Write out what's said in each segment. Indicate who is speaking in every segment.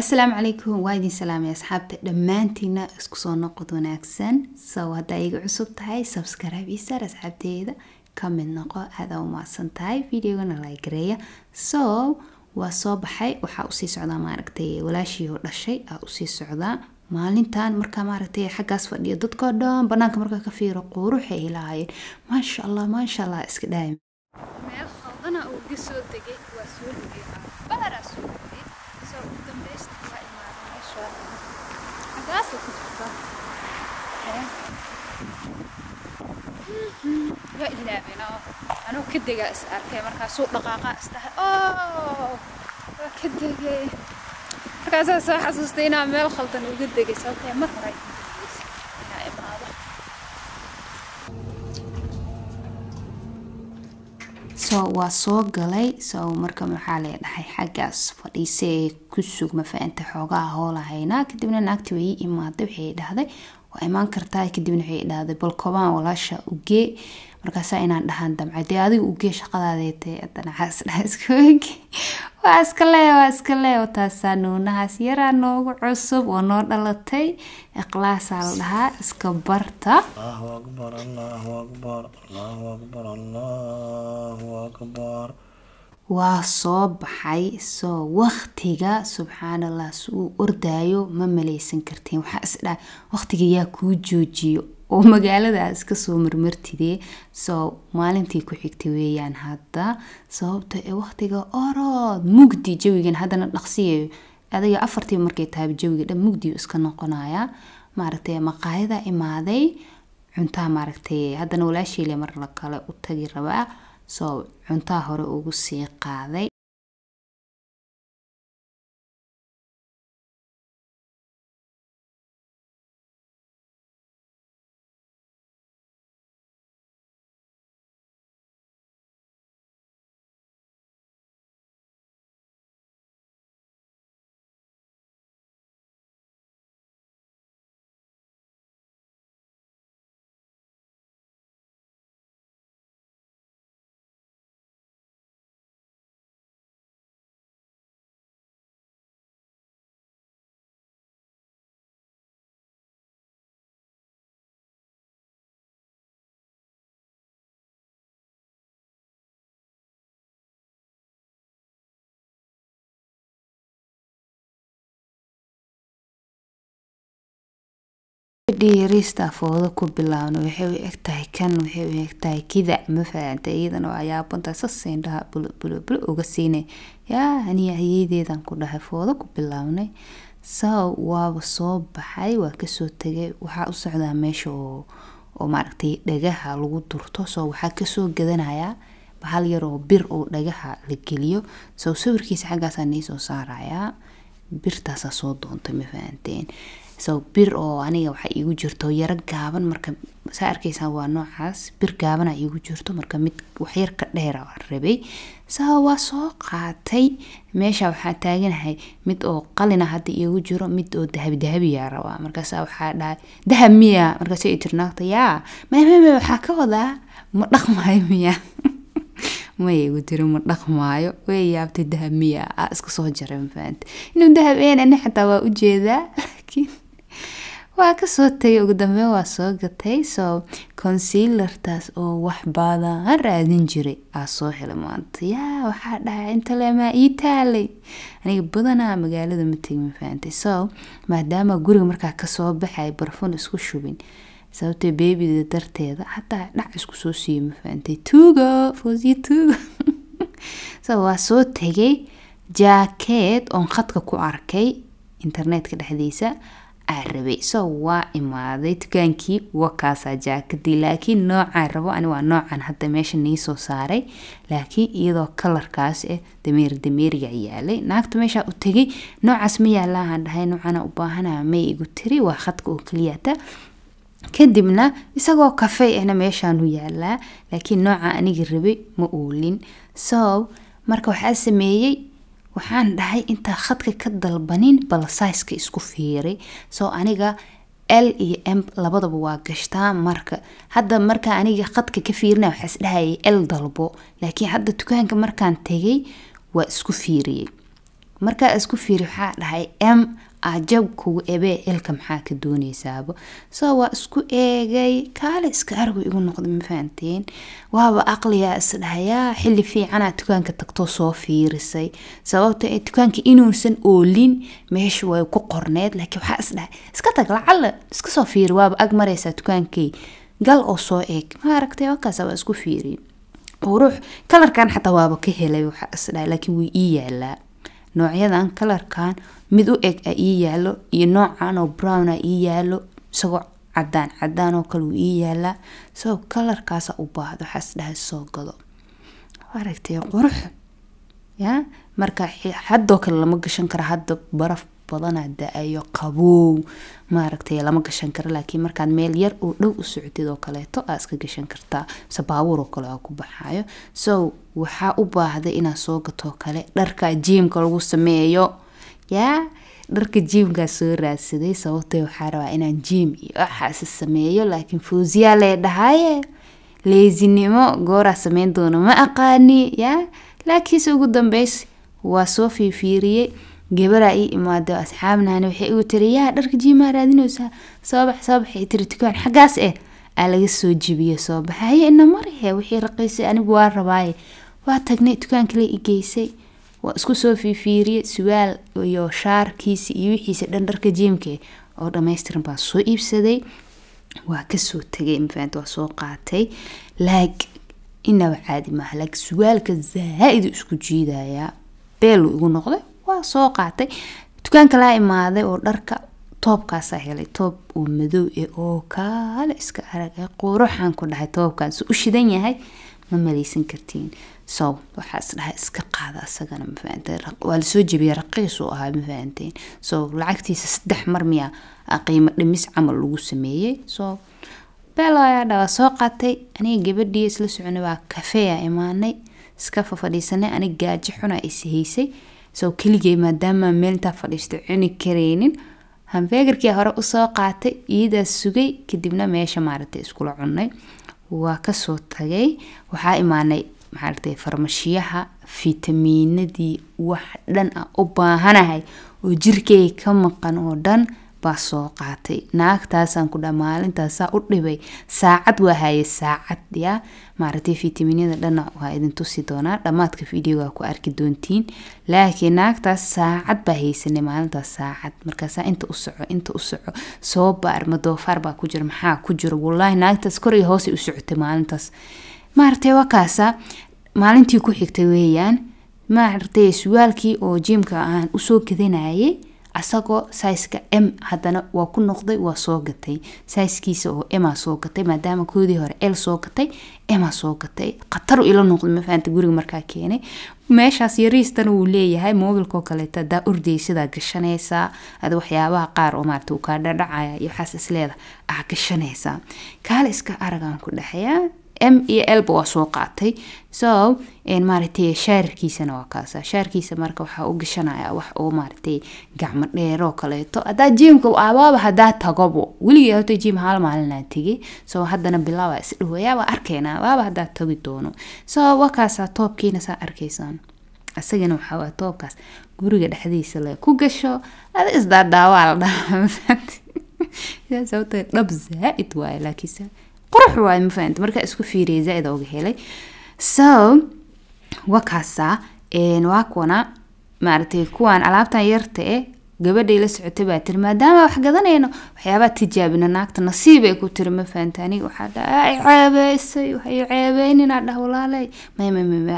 Speaker 1: assalaamu calaykum waa idin salaamay asxaabta dhammaantiina isku soo noqod wanaagsan sow haddaa iga cusub tahay subscribe iyo saar asxaabteeda ka mid noqo aadaa u tahay videogana laagareeya sow waa soo baxay waxaa usii socdaa maaragtay walaashii oo dhashay aa usii socdaa maalintan markaa maaragtay xaggaas fadhiyo dadkoo dhan banaanka markaa ka fiiro quuruxay ilaahayeen maasha allah maasha allah iska dhaaya meel khaldana uu iga soo degay yaa ilaabeen oo anuu kadega is arkay markaasuu dhaqaaqa is oo oh, waa ka degay markaasaa soo xasuustay inaa meel khaldan uga degay sababtee mar hore inaa waa soo galay so marka maxaa lee dhahay xaggaas fadhiise ee ku sug mafaanta xoogaa hoolahaynaa kadibna naagtii way imaaday waxay dhahday waa imaan kartaa kadibna waxay dhahday balkobaan walaasha ugee markaasa inaan dhahaan damca dee adiga ugee shaqadaadtdhaaisg waa iskale waa iskale taasaa nuunahaas yaraa noogu cusub oo noo dhalatay ikhlaasaa la dhahaa iska barta waa soo baxay soo waktiga subxaanallah su uu ordaayo ma malaysan kartiin waxaa isdhaha waktiga yaa kuu joojiyo oo magaaladaas kasoo marmartidee soo maalintii ku xigtay weeyaan hadda sababto ee waqtiga orood mugdi jawigan haddana dhaqsiya adaga afartii markay taaba jawiga dhan mugdiyu iska noqonaya maaragtay maqaayada imaaday cuntaa maaragtay haddana walaashiile mar la u tagi rabaa soo cuntaa hore ugu sii qaaday dhiyarista afooda ku bilaabno waxay u egtahay kan waxay u egtahay kidac ma fahamta iyadana waa yaabanta saseen dhaha uga siinay yaa aniya hayeydeydan ku dhahay afooda ku bilaabnay saa waaba soo baxay waa kasoo tegay waxaa u socdaa meesha oo oo maaragtay dhagaha lagu durto soo waxaa kasoo gadanayaa bahal yar oo bir oo dhagaha la geliyo soo sawirkiisa xaggaasaa nii soo saarayaa birtaasaa soo doontay ma fahanteen so bir oo aniga waxa iigu jirto yaro gaaban marka saa arkaysaa waa noocaas bir gaabana iigu jirto marka mid waxyar ka dheera rabay saa waa soo qaatay meesha waxaa taaganahay mid oo qalina ah hadda iigu jiro mid oo dahabi dahabiyaa rabaa markaasaa waxaa dhahay dahab miya markaasa i yaa mameme waxaa ka wadaa ma dhaqmaayo miya maya igu tiri ma dhaqmaayo way yaabtay dahab miya a iska soo jaray mafaanta inuu dahab een eh, xataa waa ujeedaa laakiin waa kasoo tagay ugu dambeyn waa soo gatay soo consiilartaas oo wax baadaan raadin jiray aa soo helay maanta yaa waxaa dhahay intalemaa ii taalay aniga badanaa magaalada ma tegin mafaantay so maadaama guriga markaa kasoo baxay barfun isku shubin sababtee ah beebida darteeda hataa dhac isku soo siiye mafaantay tuugo foosii tuugo so waa soo tegay jaakeed oon khadka ku arkay internetka dhexdiisa arabe so waa imaaday dukaankii wakaasaa jaakadii laakiin noocaan rabo ani waa noocan hadda meesha niisoo saaray laakiin iyadoo kalarkaas eh dameer dameeriga yaalay naagta meeshaa u tegay noocaas ma yaallahaan dhahay noocana u baahana may igu tiri waa khadka oo keliyata kadibna isagoo kafey ahna eh meeshaanu yaalaa laakiin nooca aniga rabay ma oolin so marka waxaa sameeyey waxaan dhahay intaa khadka ka dalbanin bal saiska isku fiiray soo aniga l iyo m labadaba waa gashtaa marka hadda marka aniga khadka ka fiirina waxaas dhahayay l dalbo laakiin hadda dukaanka markaan tegay waa isku fiiriyey markaa isku fiiri waxaa dhahay m ajabkuu ebee elka maxaa ka dooneysaaba so waa isku eegay kaale iska argu igu noqda ma waaba aqligaa isdhahayaa xilli fiicanaa dukaanka tagtoo soo fiirisay sababto ee dukaanka inuusan oolin meesha way ku qorneed laakiin waxaa isdhahay iska tag lacala iska soo fiiri waaba ag maraysaa dukaankay gal oo soo eeg ma aragtay wakaasa waa isku fiiri ruux kalarkan xataa waaba ka helay waxaa isdhahay laakiin wuu ii yaalaa noocyadan kalarkan mid u eg a ii yaalo iyo noocan oo brown ii yaalo isagoo cadaan cadaan oo kale uu ii yaalaa isagoo kalarkaasa u baahdo waxaas dhahay soo gado aragtay qurux ya marka haddoo kale lama gashan kara hadda baraf badanaa da-ayo qaboow maaragtay lama gashan karo laakiin markaad meel yar oo dhow u socotid oo kaleeto aa iska gashan kartaa mise baabuur oo kale aa ku baxaayo so waxaa u baahday inaad soo gatoo kale dharka jiimka lagu sameeyo yaa dharka jiimkaa soo raadsaday sababtay waxaa rabaa inaan jiim iyo waxaasi sameeyo laakiin fawsiyaa lee dhahaaye leesinimo gooraa sameyn doona ma aqaani yaa laakiinse ugu dambeysa waa soo fiifiiriyey gabaraa ii imaado asxaabnaani waxay igu tiri yaa dharka jiimaa raadinaysaa soobax soobax tiri dukaan xaggaas eh aa laga soo jibiyo soo ina marihe eh, wixii raqiysay anigu waa rabaaye waa tagnay dukaan kale waa isku soo fiifiiriyey suwaal iyo shaarkiisi iyo wixiisa dhan dharka jiimke eh, oo dhamaystiran baa soo iibsaday waa kasoo tagay mafahanta waa soo qaatay laag inaba caadi maaha laakiin suwaalka zaa-idu isku jiidayaa beelu igu noqday waa soo qaatay dukaanka laa imaaday oo dharka toobkaasaa helay toob oo madow e oo kaale iska arag ee quruxaan ku dhahay toobkaas u shidan yahay ma malaysan kartiin so waxaa isdhaha iska qaada isagana mafaawaa lasoo jebiya raqiisuu ahaa mafahanteen so lacagtiisa saddex mar miya qiimo dhimis camal lagu sameeyey so beel ayaadha waa soo qaatay aniga gabadhii isla soconay waa kafeeya imaanay iskafa fadhiisanay aniga gaajo xuna is haysay soo keligey maadaama meel intaa fadhiisto cuni karaynin hanfeegarkii hore usoo qaatay iyadaa sugay kadibna meesha maaragtay iskula cunay waa kasoo tagay waxaa imaanay maaragtay farmashiyaha fitamiinadii wax dhan ah u baahanahay oo jirkay ka maqan oo dhan baa soo qaatay naagtaasaan ku dhaa u dhibay saacad waa haye saacad yaa maaragtay fitaminada dhana waa idin tusi doonaa dhammaadka videoga ku arki doontiin laakiin naagtaas saacad baa haysanay maalintaas saacad markaasaa inta u soco inta u soco soo baar ma doofaar baa ku jira maxaa ku jira wallaahi naagtaas kor iyo hoosay u socotay maalintaas maaragtay waa maalintii ku xigtay weeyaan maaragtay suwaalkii oo jiimka aan usoo gadanayay asagoo sayska m hadana waa ku noqday waa soo gatay sayskiisa oo ma soo gatay maadaama koodii hore l soo gatay ma soo gatay khataru ila noqday mafahanta guriga markaa keenay meeshaas yariistana wuu leeyahay moobilkoo kaleeto adaa orday sidaa gashanaysaa ada waxyaabaha qaar oo maarata uu kaa dhadhacaya iyo waxaas isleeda aa gashanaysaa kaale iska aragaan ku dhexeeya m iyo e lba waa soo qaatay so maaragtay shaararkiisana waa kaasa shaarkiisa marka waxaa u gashanaya wax oo maaragtay gacmo dheeroo kaleeto hadaa jiimka abaaba hadaa tagobo weligii horta jiim hal maalinaa tegi so haddana bilaaba isdhoweyaa waa arkeynaa abaaba hadaa tagi doono so waa kaasa toobkiina saa arkaysaan isagana waxaawaa toobkaas guriga dhexdiisa le ku gasho ada isdaadhaawaa la dhaha sababta dhab zaa-id waayo laakiinse qurux waay mafahanta markaa isku fiiriya zaa-id ooga helay so waa kaasa waa kuna maaragtay kuwaan alaabtan yarta eh gabadhay la socotay baa tiri maadaama wax gadanayno waxyaabaa tijaabina naagta nasiib ku tiri ma fahantaani waxaa dhaa ceebeysay waxay ceebeynin adhah walaaley may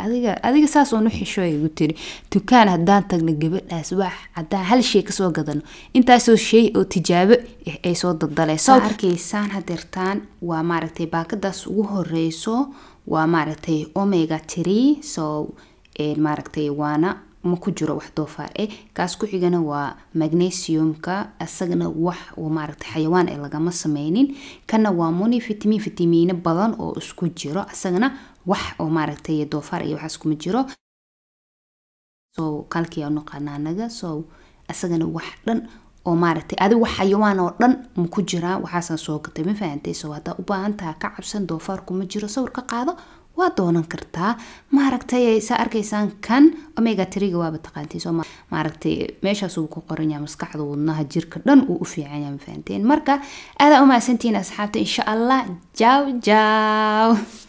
Speaker 1: adiga adiga saas uun u xisho igu tiri dukaan haddaan tagno gabadhaas wax haddaan hal shay kasoo gadano intaasoo shay oo tijaabo eh, ay soo daldaleyso arkaysaan hadeertaan waa maaragtay baakadaas ugu horeyso waa maaragtay omega tree so maaragtay waana ma ku jiro wax doofaar eh kaas ku xigana waa magnesiumka isagana wax maaragta xayawaan ee lagama sameynin kana waa moni fitamiin fitamiino badan oo isku jiro isagana wax oo maaragtay doofaar iyo waxaas kuma jiro so kaalkiyaa naqaana anaga so isagana wax dhan oo maaragtay adigu wax xayawaan oo dhan ma ku jiraa waxaasaan soo gatay ma fahantay so haddaa u baahan ka cabsan doofaarku ma jiro sawir ka qaado waa doonan kartaa maaragtay saa arkaysaan kan omega triga waaba taqaantiin soo maaragtay meeshaasuu ku qoranyaa maskaxda wadnaha jirka dhan uu u fiicanyaa mafahanteen marka aadaa umahadsantihiin asxaabta insha allah jaw jaw